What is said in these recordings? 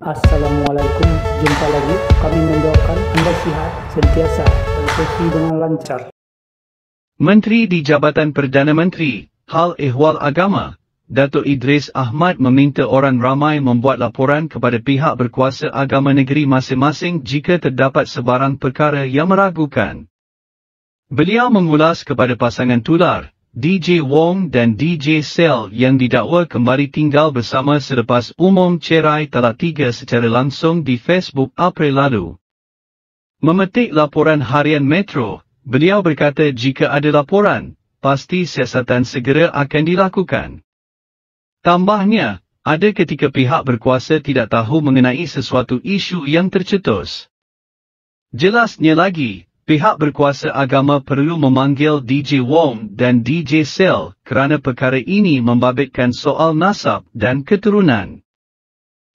Assalamualaikum, jumpa lagi. Kami mendoakan anda sihat, sentiasa dan sehat dengan lancar. Menteri di Jabatan Perdana Menteri, Hal Ehwal Agama, Dato' Idris Ahmad meminta orang ramai membuat laporan kepada pihak berkuasa agama negeri masing-masing jika terdapat sebarang perkara yang meragukan. Beliau mengulas kepada pasangan tular, DJ Wong dan DJ Sel yang didakwa kembali tinggal bersama selepas umum cerai telah tiga secara langsung di Facebook April lalu. Memetik laporan harian Metro, beliau berkata jika ada laporan, pasti siasatan segera akan dilakukan. Tambahnya, ada ketika pihak berkuasa tidak tahu mengenai sesuatu isu yang tercetus. Jelasnya lagi, Pihak berkuasa agama perlu memanggil DJ Wong dan DJ Sel kerana perkara ini membabitkan soal nasab dan keturunan.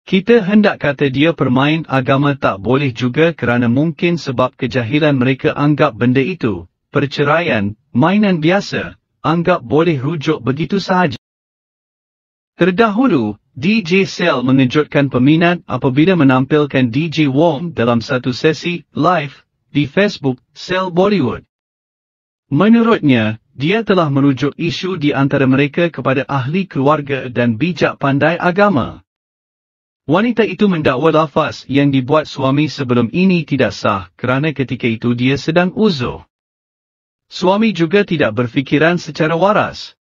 Kita hendak kata dia permain agama tak boleh juga kerana mungkin sebab kejahilan mereka anggap benda itu, perceraian, mainan biasa, anggap boleh rujuk begitu sahaja. Terdahulu, DJ Sel mengejutkan peminat apabila menampilkan DJ Wong dalam satu sesi live di Facebook Sel Bollywood. Menurutnya, dia telah merujuk isu di antara mereka kepada ahli keluarga dan bijak pandai agama. Wanita itu mendakwa lafaz yang dibuat suami sebelum ini tidak sah kerana ketika itu dia sedang uzuh. Suami juga tidak berfikiran secara waras.